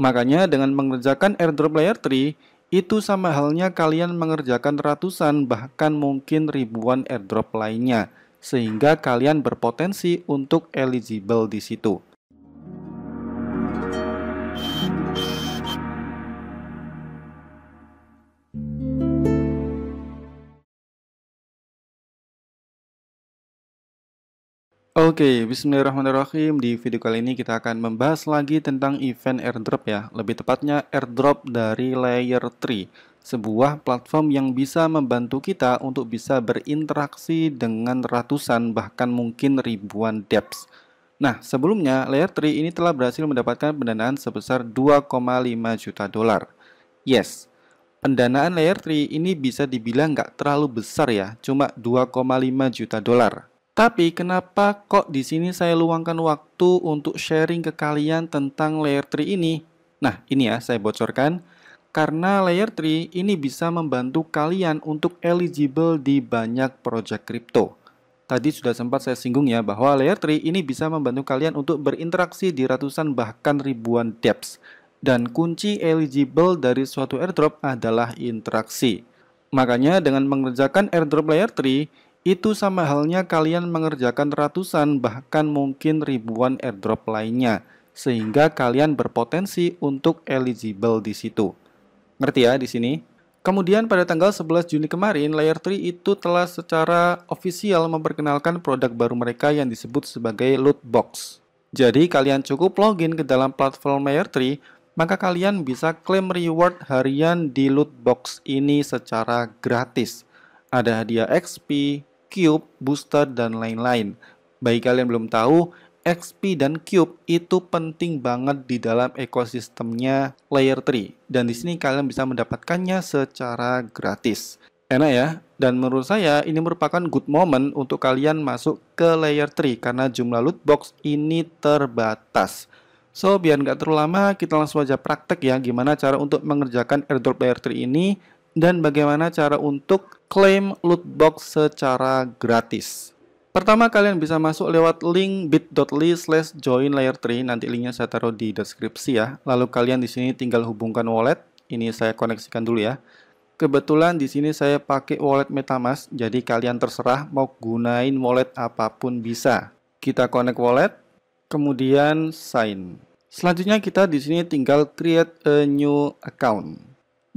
Makanya dengan mengerjakan airdrop layer 3, itu sama halnya kalian mengerjakan ratusan bahkan mungkin ribuan airdrop lainnya, sehingga kalian berpotensi untuk eligible di situ. Oke, okay, bismillahirrahmanirrahim. Di video kali ini kita akan membahas lagi tentang event airdrop ya. Lebih tepatnya airdrop dari Layer 3, sebuah platform yang bisa membantu kita untuk bisa berinteraksi dengan ratusan bahkan mungkin ribuan devs. Nah, sebelumnya Layer 3 ini telah berhasil mendapatkan pendanaan sebesar 2,5 juta dolar. Yes, pendanaan Layer 3 ini bisa dibilang nggak terlalu besar ya, cuma 2,5 juta dolar. Tapi kenapa kok di sini saya luangkan waktu untuk sharing ke kalian tentang layer 3 ini? Nah, ini ya saya bocorkan. Karena layer 3 ini bisa membantu kalian untuk eligible di banyak project crypto. Tadi sudah sempat saya singgung ya bahwa layer 3 ini bisa membantu kalian untuk berinteraksi di ratusan bahkan ribuan dApps. Dan kunci eligible dari suatu airdrop adalah interaksi. Makanya dengan mengerjakan airdrop layer 3. Itu sama halnya kalian mengerjakan ratusan bahkan mungkin ribuan airdrop lainnya sehingga kalian berpotensi untuk eligible di situ. Ngerti ya di sini? Kemudian pada tanggal 11 Juni kemarin, Layer 3 itu telah secara ofisial memperkenalkan produk baru mereka yang disebut sebagai loot box. Jadi kalian cukup login ke dalam platform Layer 3, maka kalian bisa klaim reward harian di loot box ini secara gratis. Ada hadiah XP, Cube, Booster, dan lain-lain. Bagi kalian belum tahu, XP dan Cube itu penting banget di dalam ekosistemnya Layer 3 dan di sini kalian bisa mendapatkannya secara gratis. Enak ya? Dan menurut saya ini merupakan good moment untuk kalian masuk ke Layer 3 karena jumlah loot box ini terbatas. So, biar nggak terlalu lama, kita langsung aja praktek ya gimana cara untuk mengerjakan airdrop Layer 3 ini dan bagaimana cara untuk klaim loot box secara gratis. Pertama kalian bisa masuk lewat link bit.ly slash join layer 3 nanti linknya saya taruh di deskripsi ya. Lalu kalian di sini tinggal hubungkan wallet. Ini saya koneksikan dulu ya. Kebetulan di sini saya pakai wallet MetaMask, jadi kalian terserah mau gunain wallet apapun bisa. Kita connect wallet, kemudian sign. Selanjutnya kita di sini tinggal create a new account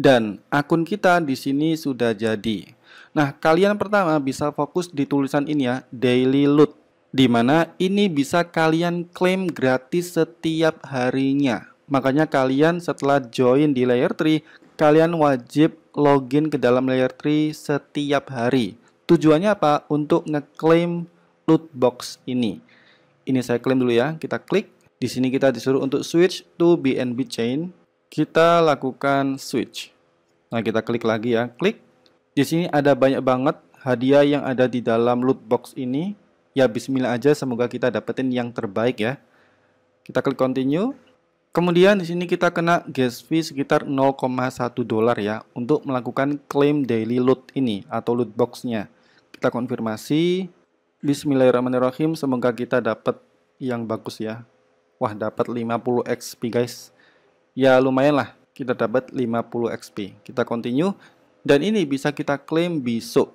dan akun kita di sini sudah jadi. Nah, kalian pertama bisa fokus di tulisan ini ya, daily loot di mana ini bisa kalian klaim gratis setiap harinya. Makanya kalian setelah join di layer 3, kalian wajib login ke dalam layer 3 setiap hari. Tujuannya apa? Untuk ngeklaim loot box ini. Ini saya klaim dulu ya. Kita klik. Di sini kita disuruh untuk switch to BNB chain. Kita lakukan switch. Nah, kita klik lagi ya. Klik. Di sini ada banyak banget hadiah yang ada di dalam loot box ini. Ya, bismillah aja semoga kita dapetin yang terbaik ya. Kita klik continue. Kemudian di sini kita kena gas fee sekitar 0,1 dolar ya untuk melakukan claim daily loot ini atau loot boxnya Kita konfirmasi. Bismillahirrahmanirrahim, semoga kita dapat yang bagus ya. Wah, dapat 50 XP guys. Ya lumayan lah kita dapat 50 XP. Kita continue dan ini bisa kita klaim besok.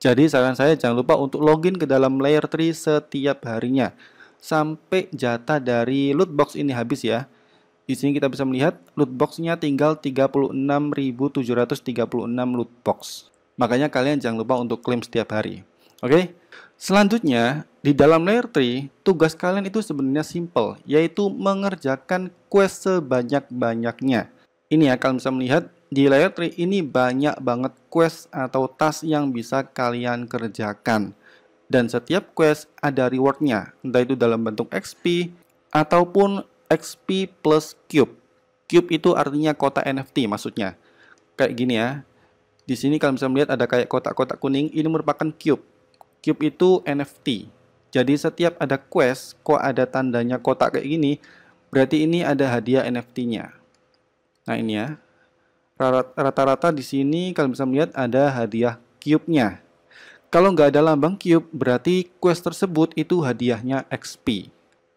Jadi saran saya jangan lupa untuk login ke dalam layer tree setiap harinya sampai jatah dari loot box ini habis ya. Di sini kita bisa melihat loot boxnya tinggal 36.736 loot box. Makanya kalian jangan lupa untuk klaim setiap hari. Oke? Okay? Selanjutnya, di dalam layer tree, tugas kalian itu sebenarnya simple, yaitu mengerjakan quest sebanyak-banyaknya ini ya kalian bisa melihat di layer tree ini banyak banget quest atau task yang bisa kalian kerjakan. Dan setiap quest ada rewardnya, entah itu dalam bentuk XP ataupun XP plus cube. Cube itu artinya kota NFT maksudnya. Kayak gini ya. Di sini kalian bisa melihat ada kayak kotak-kotak kuning, ini merupakan cube. Cube itu NFT. Jadi setiap ada quest, kok ada tandanya kotak kayak gini, berarti ini ada hadiah NFT-nya. Nah ini ya, rata-rata di sini kalian bisa melihat ada hadiah cube-nya. Kalau nggak ada lambang cube, berarti quest tersebut itu hadiahnya XP.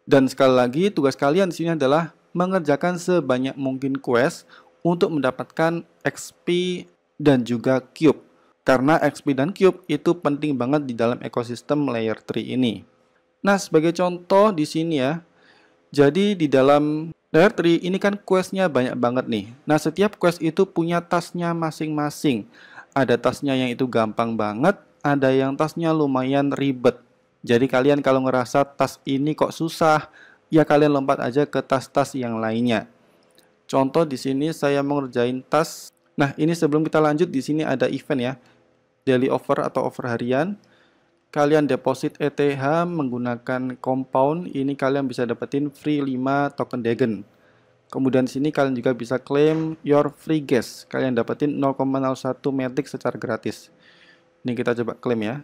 Dan sekali lagi, tugas kalian di sini adalah mengerjakan sebanyak mungkin quest untuk mendapatkan XP dan juga cube. Karena XP dan cube itu penting banget di dalam ekosistem layer 3 ini. Nah, sebagai contoh di sini ya, jadi di dalam Layer 3 ini kan questnya banyak banget nih. Nah setiap quest itu punya tasnya masing-masing. Ada tasnya yang itu gampang banget, ada yang tasnya lumayan ribet. Jadi kalian kalau ngerasa tas ini kok susah, ya kalian lompat aja ke tas-tas yang lainnya. Contoh di sini saya mengerjain tas. Nah ini sebelum kita lanjut di sini ada event ya, daily offer atau offer harian kalian deposit ETH menggunakan compound ini kalian bisa dapetin free 5 token Degen kemudian sini kalian juga bisa claim your free gas kalian dapetin 0,01 matic secara gratis ini kita coba claim ya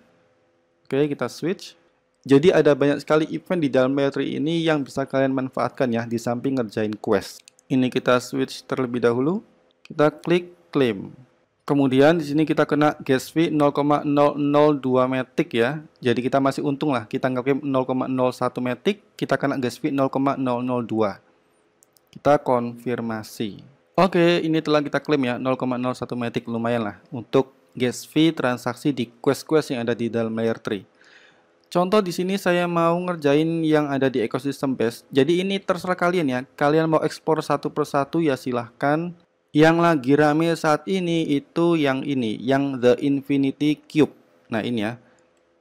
oke kita switch jadi ada banyak sekali event di dalam Metri ini yang bisa kalian manfaatkan ya di samping ngerjain quest ini kita switch terlebih dahulu kita klik claim Kemudian di sini kita kena gas fee 0,002 metik ya. Jadi kita masih untung lah. Kita anggapnya 0,01 metik, kita kena gas fee 0,002. Kita konfirmasi. Oke, ini telah kita klaim ya 0,01 metik lumayan lah untuk gas fee transaksi di quest-quest yang ada di dalam layer 3. Contoh di sini saya mau ngerjain yang ada di ekosistem base. Jadi ini terserah kalian ya. Kalian mau ekspor satu persatu ya silahkan yang lagi rame saat ini itu yang ini, yang The Infinity Cube. Nah ini ya,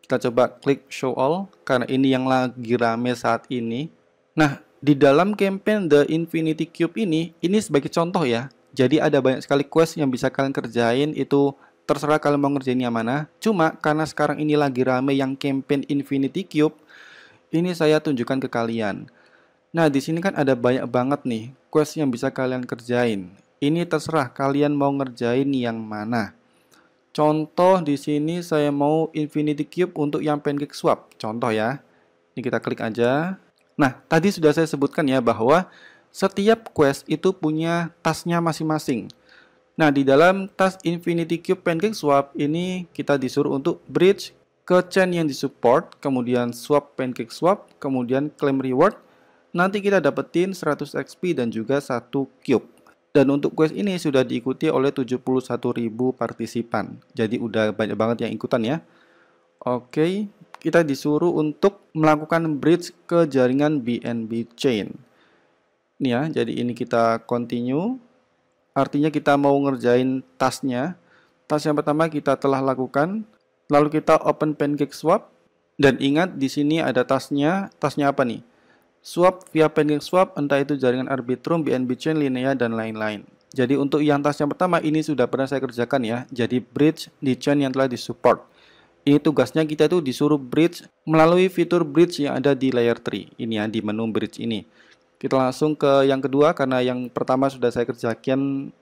kita coba klik show all, karena ini yang lagi rame saat ini. Nah, di dalam campaign The Infinity Cube ini, ini sebagai contoh ya. Jadi ada banyak sekali quest yang bisa kalian kerjain, itu terserah kalian mau ngerjain yang mana. Cuma karena sekarang ini lagi rame yang campaign Infinity Cube, ini saya tunjukkan ke kalian. Nah, di sini kan ada banyak banget nih quest yang bisa kalian kerjain. Ini terserah kalian mau ngerjain yang mana. Contoh di sini saya mau infinity cube untuk yang pancake swap. Contoh ya. Ini kita klik aja. Nah, tadi sudah saya sebutkan ya bahwa setiap quest itu punya tasnya masing-masing. Nah, di dalam tas infinity cube pancake swap ini kita disuruh untuk bridge ke chain yang disupport, kemudian swap pancake swap, kemudian claim reward. Nanti kita dapetin 100 XP dan juga satu cube. Dan untuk quest ini sudah diikuti oleh 71.000 partisipan. Jadi udah banyak banget yang ikutan ya. Oke, kita disuruh untuk melakukan bridge ke jaringan BNB chain. Ini ya, jadi ini kita continue. Artinya kita mau ngerjain tasnya. Tas yang pertama kita telah lakukan, lalu kita open pancake swap dan ingat di sini ada tasnya. Tasnya apa nih? swap via pancake swap, entah itu jaringan Arbitrum, BNB Chain, Linea, dan lain-lain. Jadi untuk yang tas yang pertama ini sudah pernah saya kerjakan ya, jadi bridge di chain yang telah disupport. Ini tugasnya kita itu disuruh bridge melalui fitur bridge yang ada di layer 3, ini ya di menu bridge ini. Kita langsung ke yang kedua karena yang pertama sudah saya kerjakan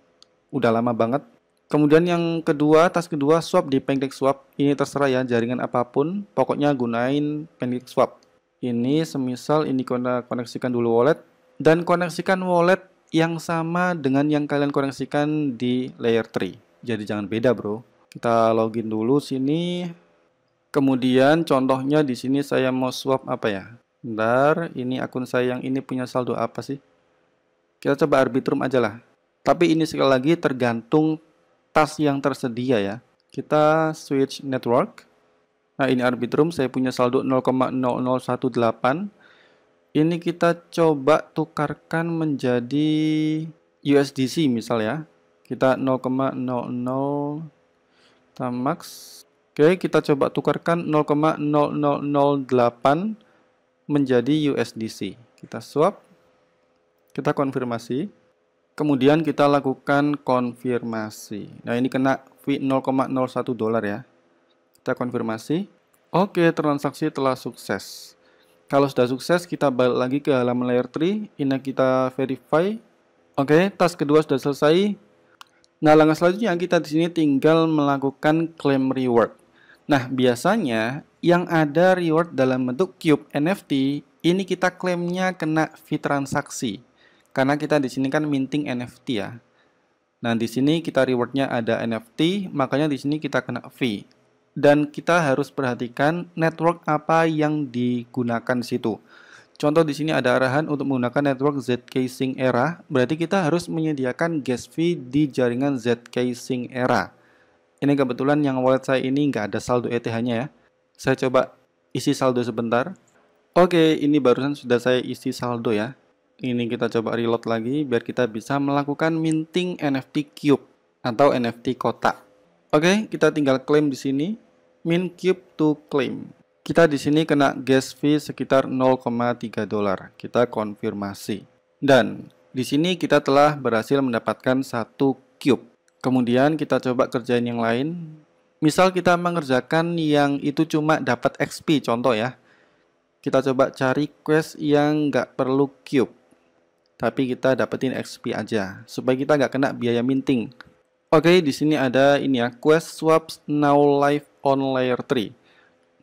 udah lama banget. Kemudian yang kedua, tas kedua swap di pancake swap. Ini terserah ya jaringan apapun, pokoknya gunain pancake swap ini semisal ini koneksikan dulu wallet dan koneksikan wallet yang sama dengan yang kalian koneksikan di layer 3 jadi jangan beda bro kita login dulu sini kemudian contohnya di sini saya mau swap apa ya bentar ini akun saya yang ini punya saldo apa sih kita coba arbitrum aja lah tapi ini sekali lagi tergantung tas yang tersedia ya kita switch network Nah ini arbitrum, saya punya saldo 0,0018. Ini kita coba tukarkan menjadi USDC misal ya. Kita 0,00 kita Oke, kita coba tukarkan 0,0008 menjadi USDC. Kita swap. Kita konfirmasi. Kemudian kita lakukan konfirmasi. Nah, ini kena fee 0,01 dolar ya. Kita konfirmasi. Oke, transaksi telah sukses. Kalau sudah sukses, kita balik lagi ke halaman layer 3. Ini kita verify. Oke, task kedua sudah selesai. Nah, langkah selanjutnya kita di sini tinggal melakukan claim reward. Nah, biasanya yang ada reward dalam bentuk cube NFT, ini kita klaimnya kena fee transaksi. Karena kita di sini kan minting NFT ya. Nah, di sini kita rewardnya ada NFT, makanya di sini kita kena fee dan kita harus perhatikan network apa yang digunakan situ. Contoh di sini ada arahan untuk menggunakan network ZK Sync Era, berarti kita harus menyediakan gas fee di jaringan ZK Sync Era. Ini kebetulan yang wallet saya ini nggak ada saldo ETH-nya ya. Saya coba isi saldo sebentar. Oke, ini barusan sudah saya isi saldo ya. Ini kita coba reload lagi biar kita bisa melakukan minting NFT Cube atau NFT kotak. Oke, okay, kita tinggal claim di sini min cube to claim. Kita di sini kena gas fee sekitar 0,3 dolar. Kita konfirmasi. Dan di sini kita telah berhasil mendapatkan satu cube. Kemudian kita coba kerjain yang lain. Misal kita mengerjakan yang itu cuma dapat XP contoh ya. Kita coba cari quest yang nggak perlu cube. Tapi kita dapetin XP aja supaya kita nggak kena biaya minting. Oke, di sini ada ini ya, Quest Swaps Now Live on Layer 3.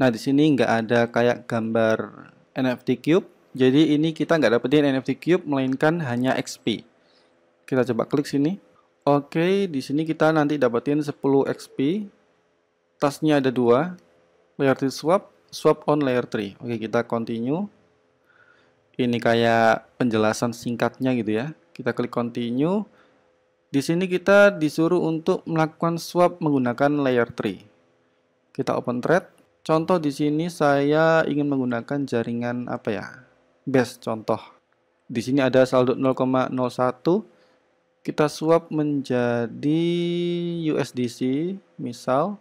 Nah, di sini nggak ada kayak gambar NFT Cube. Jadi ini kita nggak dapetin NFT Cube, melainkan hanya XP. Kita coba klik sini. Oke, di sini kita nanti dapetin 10 XP. Tasnya ada dua, Layer 3 Swap, Swap on Layer 3. Oke, kita continue. Ini kayak penjelasan singkatnya gitu ya. Kita klik continue di sini kita disuruh untuk melakukan swap menggunakan layer 3. Kita open thread. Contoh di sini saya ingin menggunakan jaringan apa ya? Base contoh. Di sini ada saldo 0,01. Kita swap menjadi USDC misal.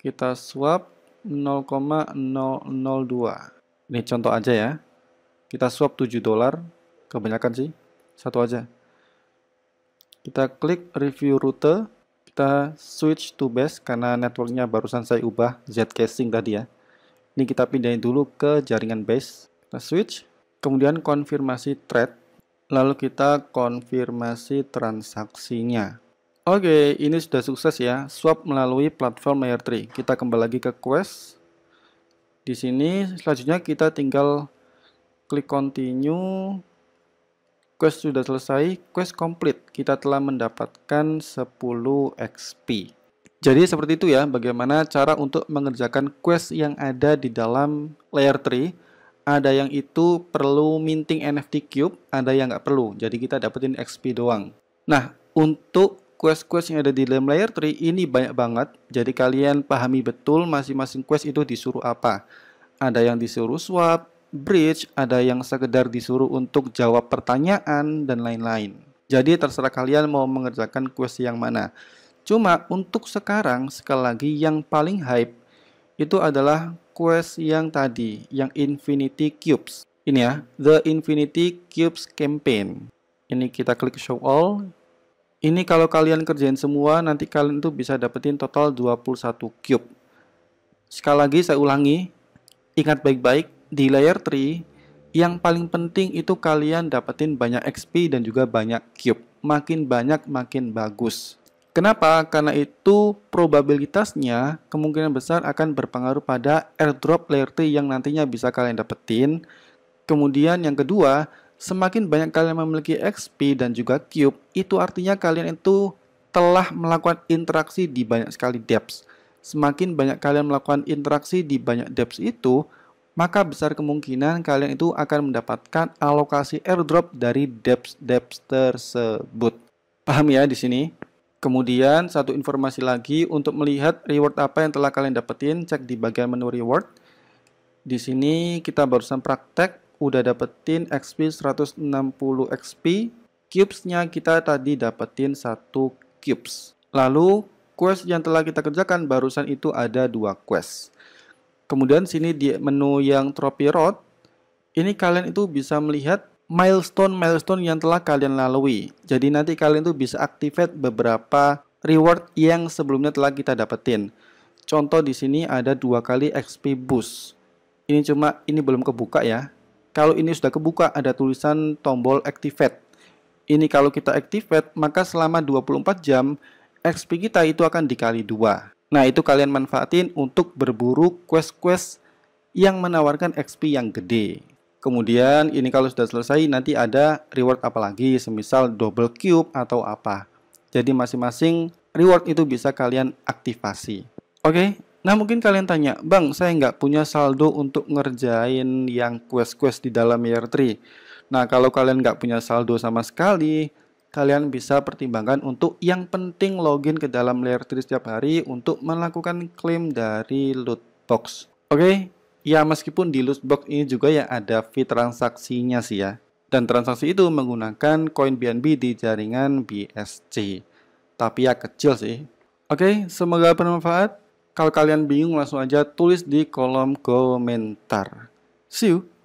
Kita swap 0,002. Ini contoh aja ya. Kita swap 7 dolar. Kebanyakan sih. Satu aja. Kita klik review rute, kita switch to base karena networknya barusan saya ubah Z casing tadi ya. Ini kita pindahin dulu ke jaringan base. Kita switch, kemudian konfirmasi thread, lalu kita konfirmasi transaksinya. Oke, ini sudah sukses ya, swap melalui platform layer 3. Kita kembali lagi ke quest. Di sini selanjutnya kita tinggal klik continue, Quest sudah selesai, quest complete. Kita telah mendapatkan 10 XP. Jadi seperti itu ya, bagaimana cara untuk mengerjakan quest yang ada di dalam layer 3. Ada yang itu perlu minting NFT cube, ada yang nggak perlu. Jadi kita dapetin XP doang. Nah, untuk quest-quest yang ada di dalam layer 3 ini banyak banget. Jadi kalian pahami betul masing-masing quest itu disuruh apa. Ada yang disuruh swap, bridge, ada yang sekedar disuruh untuk jawab pertanyaan, dan lain-lain. Jadi terserah kalian mau mengerjakan quest yang mana. Cuma untuk sekarang, sekali lagi yang paling hype itu adalah quest yang tadi, yang Infinity Cubes. Ini ya, The Infinity Cubes Campaign. Ini kita klik show all. Ini kalau kalian kerjain semua, nanti kalian tuh bisa dapetin total 21 cube. Sekali lagi saya ulangi, ingat baik-baik, di layer 3 yang paling penting itu kalian dapetin banyak XP dan juga banyak cube. Makin banyak makin bagus. Kenapa? Karena itu probabilitasnya kemungkinan besar akan berpengaruh pada airdrop layer 3 yang nantinya bisa kalian dapetin. Kemudian yang kedua, semakin banyak kalian memiliki XP dan juga cube, itu artinya kalian itu telah melakukan interaksi di banyak sekali depths. Semakin banyak kalian melakukan interaksi di banyak depths itu, maka besar kemungkinan kalian itu akan mendapatkan alokasi airdrop dari depth-depth tersebut. Paham ya di sini? Kemudian satu informasi lagi untuk melihat reward apa yang telah kalian dapetin, cek di bagian menu reward. Di sini kita barusan praktek udah dapetin XP 160 XP, cubesnya kita tadi dapetin satu cubes. Lalu quest yang telah kita kerjakan barusan itu ada dua quest. Kemudian sini di menu yang Trophy Road, ini kalian itu bisa melihat milestone-milestone yang telah kalian lalui. Jadi nanti kalian itu bisa activate beberapa reward yang sebelumnya telah kita dapetin. Contoh di sini ada dua kali XP boost. Ini cuma ini belum kebuka ya. Kalau ini sudah kebuka ada tulisan tombol activate. Ini kalau kita activate maka selama 24 jam XP kita itu akan dikali dua. Nah, itu kalian manfaatin untuk berburu quest-quest yang menawarkan XP yang gede. Kemudian ini kalau sudah selesai nanti ada reward apa lagi semisal double cube atau apa. Jadi masing-masing reward itu bisa kalian aktivasi. Oke, nah mungkin kalian tanya, Bang saya nggak punya saldo untuk ngerjain yang quest-quest di dalam year 3. Nah kalau kalian nggak punya saldo sama sekali, kalian bisa pertimbangkan untuk yang penting login ke dalam layer 3 setiap hari untuk melakukan klaim dari loot box. Oke, okay? ya meskipun di loot box ini juga ya ada fee transaksinya sih ya. Dan transaksi itu menggunakan koin BNB di jaringan BSC. Tapi ya kecil sih. Oke, okay, semoga bermanfaat. Kalau kalian bingung langsung aja tulis di kolom komentar. See you!